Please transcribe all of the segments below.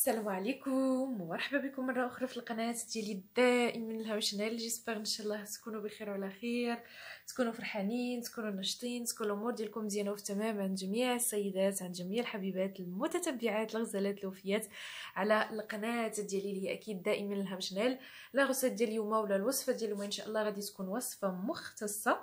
السلام عليكم ومرحبا بكم مره اخرى في القناه ديالي دائما الهوى شنال جيسبر ان شاء الله تكونوا بخير وعلى خير تكونوا فرحانين تكونوا نشطين تكون الامور ديالكم مزيانه وفي تمام عند جميع السيدات عند جميع الحبيبات المتتبعات الغزالات الوفيات على القناه ديالي اللي هي اكيد دائما الهوى شنال لا ديال اليوم ولا الوصفه ديال اليوم ان شاء الله غادي تكون وصفه مختصه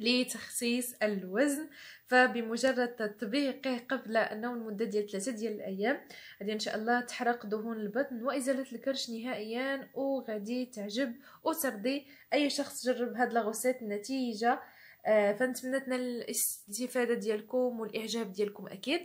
لتخسيس الوزن فبمجرد تطبيقه قبل النوم لمدة ديال ثلاثة ديال الأيام غادي إن شاء الله تحرق دهون البطن وإزالة الكرش نهائيا وغادي تعجب وترضي أي شخص جرب هاد لاغوسيت النتيجة آه، فنتمنى تنال الاستفادة ديالكم والإعجاب ديالكم أكيد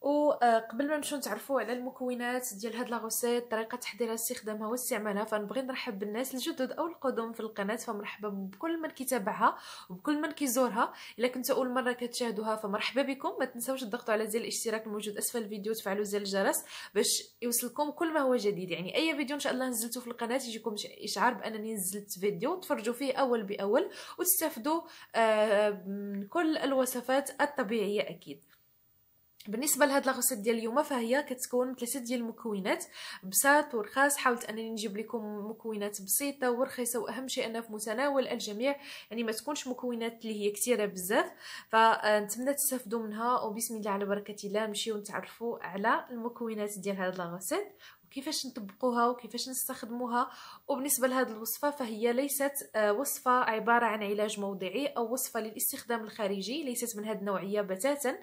وقبل آه، ما نمشيو نتعرفوا على المكونات ديال هاد لاغوسيت طريقه تحضيرها استخدامها واستعمالها فنبغي نرحب بالناس الجدد او القدم في القناه فمرحبا بكل من كيتابعها وبكل من كيزورها الا كنت اول مره كتشاهدوها فمرحبا بكم ما تنساوش تضغطوا على زر الاشتراك الموجود اسفل الفيديو وتفعلوا زر الجرس باش يوصلكم كل ما هو جديد يعني اي فيديو ان شاء الله نزلته في القناه يجيكم اشعار بانني نزلت فيديو تفرجوا فيه اول باول وتستافدوا آه، من كل الوصفات الطبيعيه اكيد بالنسبه لهاد لاغوسيت ديال اليوم فهي كتكون ثلاثه ديال المكونات بساط ورخاص حاولت انني نجيب لكم مكونات بسيطه ورخيصه واهم شيء انها في متناول الجميع يعني ما تكونش مكونات اللي هي كثيره بزاف فنتمنى تستفدوا منها وبسم الله على بركه الله نمشيو نتعرفوا على المكونات ديال هاد لاغوسيت وكيفاش نطبقوها وكيفاش نستخدموها وبالنسبه لهذه الوصفه فهي ليست آه، وصفه عباره عن علاج موضعي او وصفه للاستخدام الخارجي ليست من هذه النوعيه بتاتا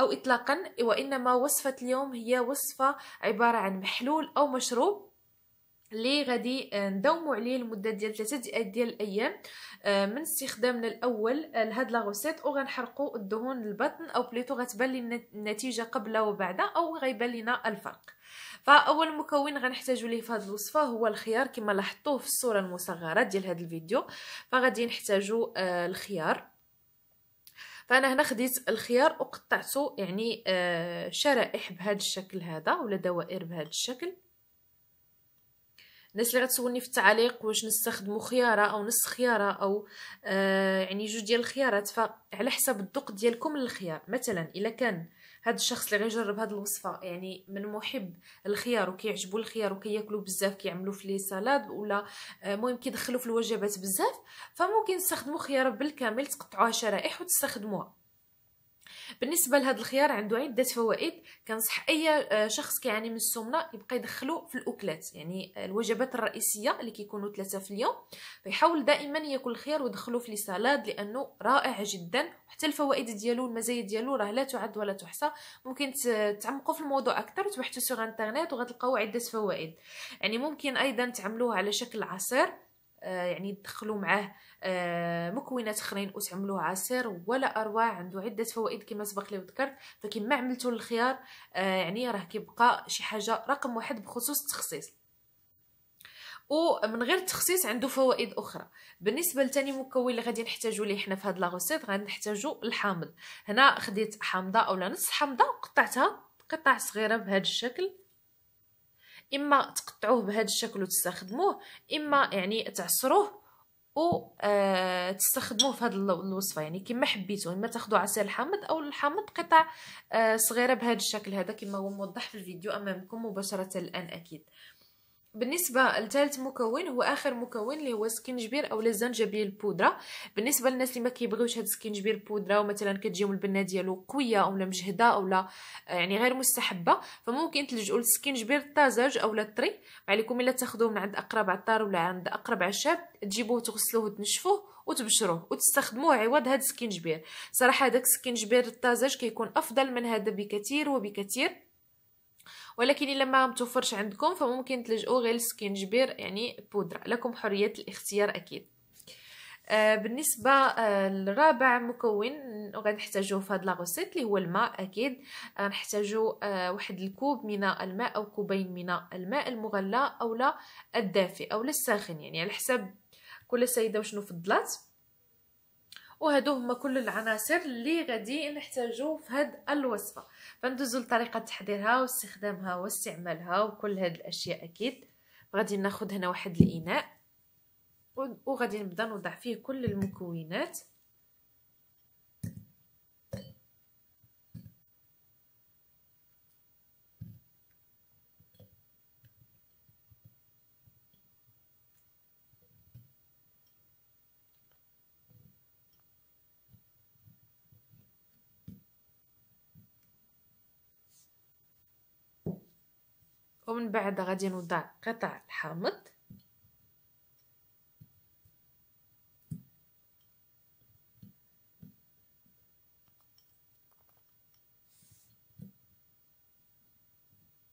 أو إطلاقا وإنما وصفة اليوم هي وصفة عبارة عن محلول أو مشروب اللي غادي آه، نداومو عليه لمده ديال ثلاثه ديال الايام آه، من استخدامنا الاول آه، لهاد لا غوسيت وغنحرقوا الدهون البطن او بليتو غتبان لنا النتيجه قبل وبعد او غيبان لنا الفرق فاول مكون غنحتاجو ليه في هاد الوصفه هو الخيار كما لاحظتوه في الصوره المصغره ديال هاد الفيديو فغادي نحتاجو الخيار فانا هنا خديت الخيار وقطعته يعني آه شرائح بهذا الشكل هذا ولا دوائر بهذا الشكل الناس اللي غتسولني في التعليق واش نستخدموا خياره او نص خياره او آه يعني جوج ديال الخيارات فعلى حسب الذوق ديالكم للخيار مثلا الا كان هذا الشخص اللي غيجرب هذه الوصفه يعني من محب الخيار وكيعجبو الخيار وكياكلو بزاف كيعملو في لي سالاد ولا آه، المهم كيدخلو في الوجبات بزاف فممكن تستخدمو خيار بالكامل تقطعوها شرائح وتستخدموها بالنسبه لهذا الخيار عنده عده فوائد كنصح اي آه، شخص كيعاني من السمنه يبقى يدخلو في الاكلات يعني آه، الوجبات الرئيسيه اللي كيكونوا ثلاثه في اليوم فيحاول دائما ياكل الخيار ويدخلو في لي لانه رائع جدا وحتى الفوائد ديالو المزايا ديالو راه لا تعد ولا تحصى ممكن تعمقوا في الموضوع اكثر وتبحثوا سوغ انترنيت وغتلقاو عده فوائد يعني ممكن ايضا تعملوه على شكل عصير آه، يعني تدخلوا معاه آه، مكونات اخرين وتعملوه عصير ولا اروع عنده عده فوائد كما سبق لي وذكرت فكما عملتوا الخيار آه، يعني راه كيبقى شي حاجه رقم واحد بخصوص التخصيص ومن غير التخصيص عنده فوائد اخرى بالنسبه لثاني مكون اللي غادي نحتاجو ليه حنا في هاد لا غادي غنحتاجو الحامض هنا خديت حامضه اولا نص حامضه وقطعتها قطع صغيره بهذا الشكل اما تقطعوه بهذا الشكل وتستخدموه اما يعني تعصروه و آه تستخدموه في هذه الوصفه يعني كما حبيتو اما تاخذوا عصير الحامض او الحامض قطع آه، صغيره بهذا الشكل هذا كما هو موضح في الفيديو امامكم مباشره الان اكيد بالنسبه لثالث مكون هو اخر مكون اللي هو سكينجبير اولا الزنجبيل بودره بالنسبه للناس اللي ما كيبغيوش هاد السكنجبير بودره ومثلا كتجيهم البنه ديالو قويه اولا مجهده اولا آه، يعني غير مستحبه فممكن تلجؤوا للسكنجبير الطازج اولا الطري عليكم الا تاخذوه من عند اقرب عطار ولا عند اقرب عشاب تجيبوه تغسلوه وتنشفوه وتبشروه وتستخدموه عوض هاد السكنجبير صراحه هذاك السكنجبير الطازج كيكون افضل من هذا بكثير وبكثير ولكن الا ما متوفرش عندكم فممكن تلجؤوا غير للسكينجبير يعني بودره لكم حريه الاختيار اكيد آه، بالنسبه للرابع آه، مكون غنحتاجو في هاد لاغوسيت اللي هو الماء اكيد غنحتاجو آه، واحد الكوب من الماء او كوبين من الماء المغلى او لا الدافئ او لا الساخن يعني على حسب كل سيده وشنو فضلات وهادو هما كل العناصر اللي غادي نحتاجو في هاد الوصفه فندوزو لطريقه تحضيرها واستخدامها واستعمالها وكل هاد الاشياء اكيد غادي ناخذ هنا واحد الاناء وغادي نبدا نوضع فيه كل المكونات ومن بعد غادي نوضع قطع الحامض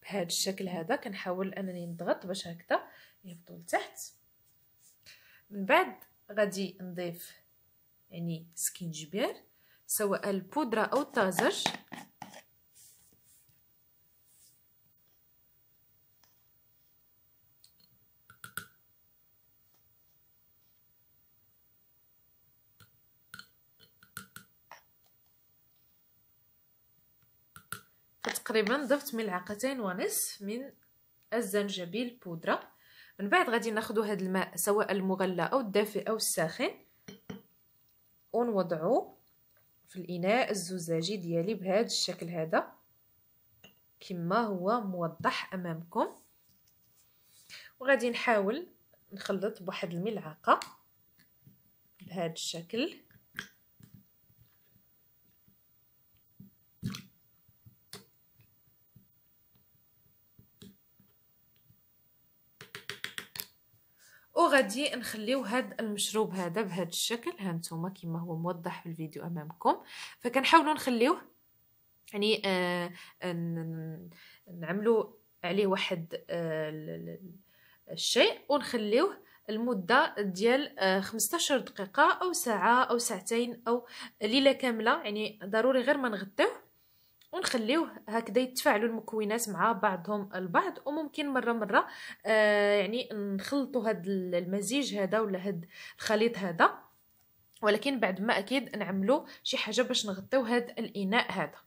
بهذا الشكل هذا كنحاول انني نضغط باش هكذا يهبطوا لتحت من بعد غادي نضيف يعني سكينجبير سواء البودره او الطازج تقريبا ضفت ملعقتين ونصف من الزنجبيل بودره من بعد غادي ناخدو هاد الماء سواء المغلى او الدافئ او الساخن ونوضعو في الاناء الزجاجي ديالي بهذا الشكل هذا كما هو موضح امامكم وغادي نحاول نخلط بواحد الملعقه بهذا الشكل وغادي نخليو هاد المشروب هذا بهذا الشكل ها نتوما كما هو موضح في الفيديو امامكم فكنحاولوا نخليوه يعني آه, آه، نعملوا عليه واحد آه الشيء ونخليوه المدة ديال 15 آه، دقيقة أو ساعة أو ساعتين أو ليلة كاملة يعني ضروري غير ما نغطيوه ونخليوه هكذا يتفاعلوا المكونات مع بعضهم البعض وممكن مره مره آه يعني نخلطوا هذا المزيج هذا ولا هذا الخليط هذا ولكن بعد ما اكيد نعملو شي حاجه باش نغطيو هذا الاناء هذا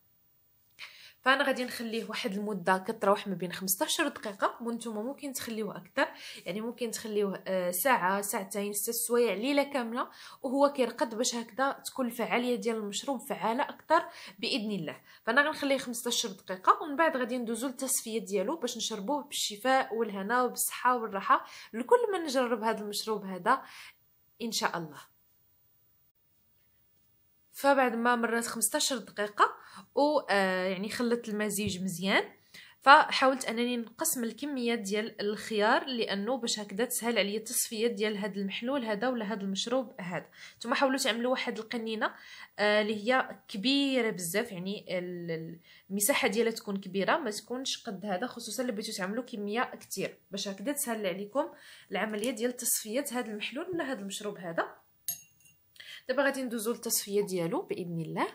فانا غادي نخليه واحد المده كتروح ما بين 15 دقيقه وانتم ممكن تخليوه اكثر يعني ممكن تخليوه آه، ساعه ساعتين ست سوايع ليله كامله وهو كيرقد باش هكذا تكون الفعاليه ديال المشروب فعاله اكثر باذن الله فانا غنخليه 15 دقيقه ومن بعد غادي ندوزو للتصفيه ديالو باش نشربوه بالشفاء والهنا وبالصحه والراحه لكل من جرب هذا المشروب هذا ان شاء الله فبعد ما مرات 15 دقيقه و آه، يعني خلطت المزيج مزيان فحاولت انني نقسم الكميه ديال الخيار لانه باش هكذا تسهل عليا التصفيه ديال هذا المحلول هذا ولا هذا المشروب هذا ثم حاولوا تعملوا واحد القنينه آه، اللي آه هي كبيره بزاف يعني المساحه ديالها تكون كبيره ما تكونش قد هذا خصوصا اللي بغيتو تعملوا كميه كثير باش هكذا تسهل عليكم العمليه ديال تصفيه هذا المحلول ولا هذا المشروب هذا دابا غادي ندوزو للتصفيه ديالو باذن الله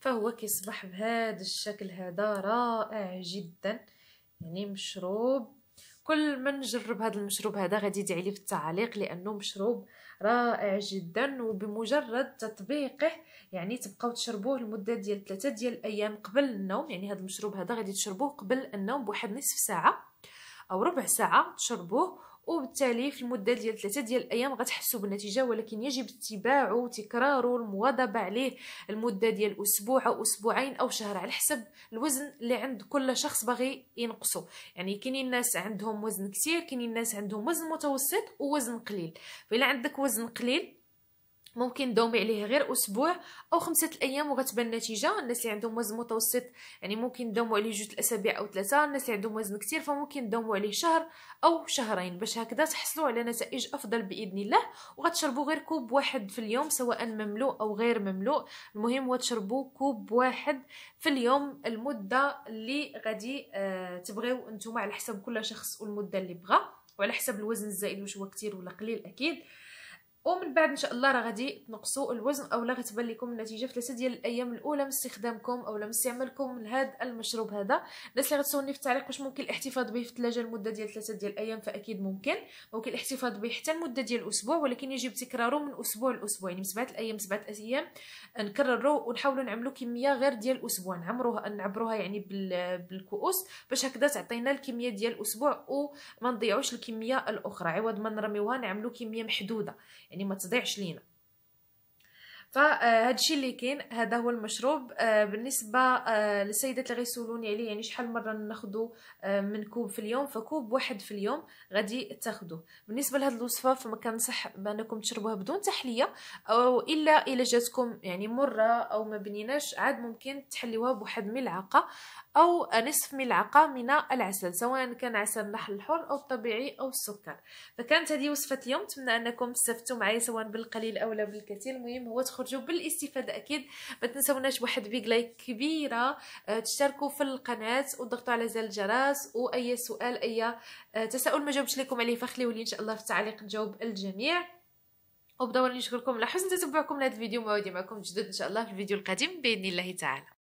فهو كيصبح بهذا الشكل هذا رائع جدا يعني مشروب كل ما نجرب هذا المشروب هذا غادي يدعي لي في التعليق لانه مشروب رائع جدا وبمجرد تطبيقه يعني تبقاو تشربوه لمده ديال ثلاثة ديال الايام قبل النوم يعني هذا المشروب هذا غادي تشربوه قبل النوم بواحد نصف ساعه او ربع ساعه تشربوه وبالتالي في المده ديال ثلاثه ديال الايام غتحسوا بالنتيجه ولكن يجب اتباعه وتكراره المواظبه عليه المده ديال اسبوع او اسبوعين او شهر على حسب الوزن اللي عند كل شخص باغي ينقصه يعني كاينين ناس عندهم وزن كثير كاينين ناس عندهم وزن متوسط ووزن قليل فإلا عندك وزن قليل ممكن دومي عليه غير اسبوع او خمسه الايام وغتبان النتيجه الناس اللي عندهم وزن متوسط يعني ممكن دوموا عليه جوج الاسابيع او ثلاثه الناس اللي عندهم وزن كثير فممكن دوموا عليه شهر او شهرين باش هكذا تحصلوا على نتائج افضل باذن الله وغتشربوا غير كوب واحد في اليوم سواء مملوء او غير مملوء المهم هو تشربوا كوب واحد في اليوم المده اللي غادي آه تبغيو نتوما على حسب كل شخص والمده اللي بغا وعلى حسب الوزن الزائد واش هو كثير ولا قليل اكيد ومن بعد ان شاء الله راه غادي تنقصوا الوزن اولا غتبان لكم النتيجه في ثلاثه ديال الايام الاولى من استخدامكم اولا من استعمالكم لهذا المشروب هذا الناس اللي غتسولني في التعليق واش ممكن الاحتفاظ به في الثلاجه لمده ديال ثلاثه ديال الايام فاكيد ممكن ممكن الاحتفاظ به حتى لمده ديال اسبوع ولكن يجب تكراره من اسبوع لاسبوع يعني من سبعه الايام سبعه ايام نكرروا ونحاولوا نعملوا كميه غير ديال اسبوع نعمروها نعبروها يعني بالكؤوس باش هكذا تعطينا الكميه ديال اسبوع وما نضيعوش الكميه الاخرى عوض ما نرميوها نعملوا كميه محدوده يعني ما تضيعش لينا فهاد آه، الشيء اللي كاين هذا هو المشروب آه، بالنسبه آه، للسيدات اللي غيسولوني عليه يعني شحال مره ناخذ من كوب في اليوم فكوب واحد في اليوم غادي تاخذوه بالنسبه لهاد الوصفه فما كنصح بانكم تشربوها بدون تحليه او الا الا جاتكم يعني مره او ما بنيناش عاد ممكن تحليوها بواحد ملعقه أو نصف ملعقة من العسل سواء كان عسل النحل الحر أو الطبيعي أو السكر فكانت هذه وصفة اليوم نتمنى أنكم استفدتوا معي سواء بالقليل أو لا بالكثير المهم هو تخرجوا بالاستفادة أكيد ما تنساوناش واحد بيج لايك كبيرة آه، تشتركوا في القناة وتضغطوا على زر الجرس وأي سؤال أي آه، تساؤل ما جاوبش لكم عليه فخليه لي إن شاء الله في التعليق نجاوب الجميع وبدور نشكركم على حسن تتبعكم لهذا الفيديو موعدي معكم جدد ان شاء الله في الفيديو القادم باذن الله تعالى